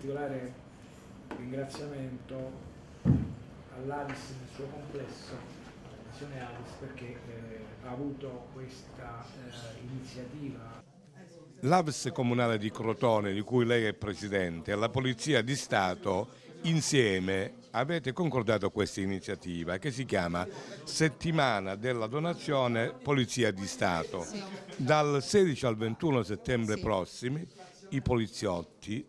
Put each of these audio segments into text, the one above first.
particolare ringraziamento all'Avis nel suo complesso, alla Nazione Avis, perché eh, ha avuto questa eh, iniziativa. L'Avis comunale di Crotone, di cui lei è presidente, e la Polizia di Stato insieme avete concordato questa iniziativa che si chiama Settimana della donazione Polizia di Stato. Dal 16 al 21 settembre prossimi i poliziotti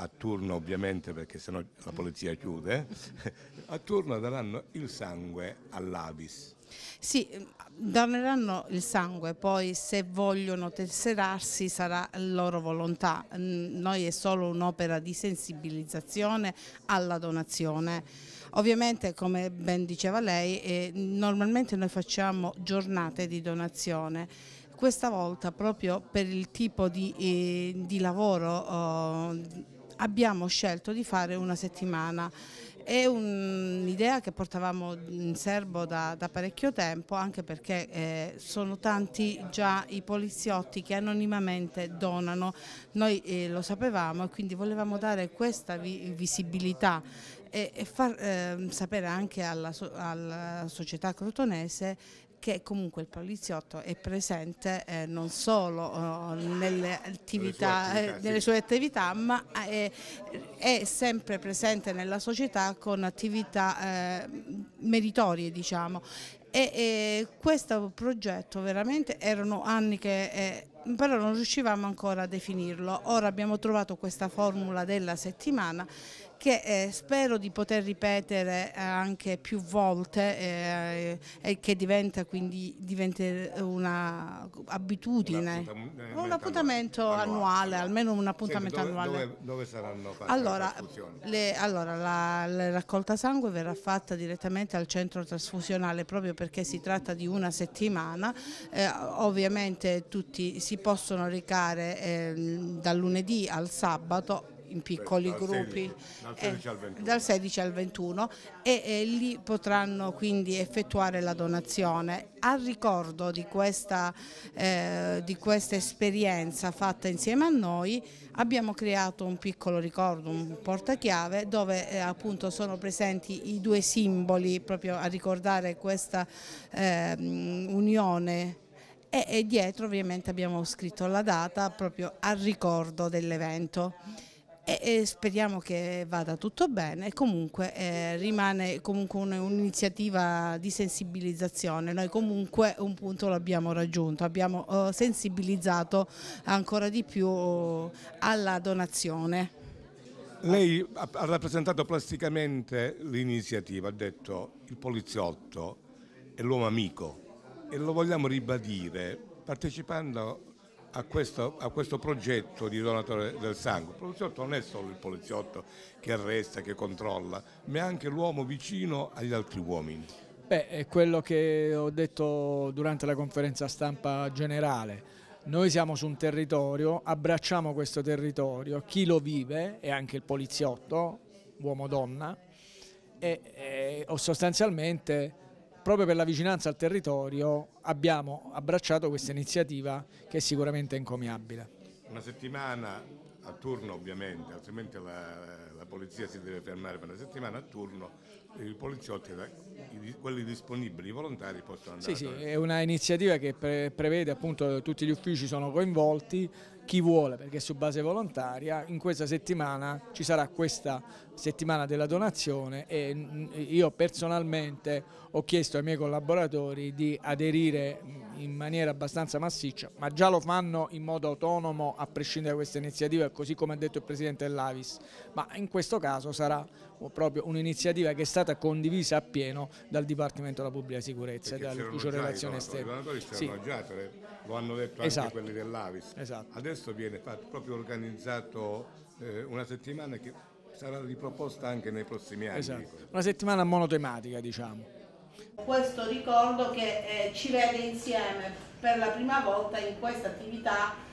a turno ovviamente perché sennò la polizia chiude, a turno daranno il sangue all'Avis. Sì, ehm, doneranno il sangue, poi se vogliono tesserarsi sarà loro volontà, noi è solo un'opera di sensibilizzazione alla donazione. Ovviamente come ben diceva lei, eh, normalmente noi facciamo giornate di donazione, questa volta proprio per il tipo di, eh, di lavoro eh, abbiamo scelto di fare una settimana. È un'idea che portavamo in serbo da, da parecchio tempo, anche perché eh, sono tanti già i poliziotti che anonimamente donano, noi eh, lo sapevamo e quindi volevamo dare questa vi visibilità e, far eh, sapere anche alla, alla società crotonese che comunque il poliziotto è presente eh, non solo eh, nelle, attività, sue attività, nelle, sue attività, eh, ma è, eh, è, sempre presente nella società con attività eh, meritorie diciamo e, e, questo progetto veramente erano anni che però non riuscivamo ancora a definirlo. Ora abbiamo trovato questa formula della settimana che eh, spero di poter ripetere eh, anche più volte eh, e che diventa quindi diventa un'abitudine, un eh, appuntamento annuale, annuale, almeno un appuntamento Senti, dove, annuale. Dove, dove saranno fatte allora, le, allora la, la, raccolta sangue verrà fatta direttamente al centro trasfusionale proprio perché si tratta di una settimana, eh, ovviamente tutti si possono recare eh, dal lunedì al sabato in piccoli dal gruppi 16, dal, 16 eh, dal 16 al 21 e, e lì potranno quindi effettuare la donazione. Al ricordo di questa, eh, di questa esperienza fatta insieme a noi abbiamo creato un piccolo ricordo, un portachiave dove eh, appunto sono presenti i due simboli proprio a ricordare questa eh, unione e, dietro ovviamente abbiamo scritto la data proprio a ricordo dell'evento e, e speriamo che vada tutto bene. Comunque eh, rimane comunque un'iniziativa di sensibilizzazione. Noi comunque un punto l'abbiamo raggiunto, abbiamo eh, sensibilizzato ancora di più eh, alla donazione. Lei ha rappresentato plasticamente l'iniziativa, ha detto il poliziotto è l'uomo amico e lo vogliamo ribadire partecipando a questo, a questo, progetto di donatore del sangue. Il poliziotto non è solo il poliziotto che arresta, che controlla, ma è anche l'uomo vicino agli altri uomini. Beh, è quello che ho detto durante la conferenza stampa generale. Noi siamo su un territorio, abbracciamo questo territorio, chi lo vive è anche il poliziotto, uomo-donna, e, e sostanzialmente proprio per la vicinanza al territorio abbiamo abbracciato questa iniziativa che è sicuramente encomiabile. Una settimana a turno ovviamente, altrimenti la, la, polizia si deve fermare per una settimana a turno, i poliziotti, quelli disponibili, i volontari possono andare. Sì, sì, è una iniziativa che pre prevede appunto tutti gli uffici sono coinvolti, chi vuole perché su base volontaria, in questa settimana ci sarà questa settimana della donazione e mm, io personalmente ho chiesto ai miei collaboratori di aderire in maniera abbastanza massiccia, ma già lo fanno in modo autonomo a prescindere da questa iniziativa così come ha detto il Presidente dell'Avis, ma in questo caso sarà proprio un'iniziativa che è stata condivisa appieno dal Dipartimento della Pubblica Sicurezza e dall'Ufficio Relazione Esterna. Sì. lo hanno detto esatto. anche quelli dell'Avis. Esatto. Adesso viene fatto, proprio organizzato eh, una settimana che sarà riproposta anche nei prossimi anni. Esatto. Una settimana monotematica, diciamo. Questo ricordo che eh, ci vede insieme per la prima volta in questa attività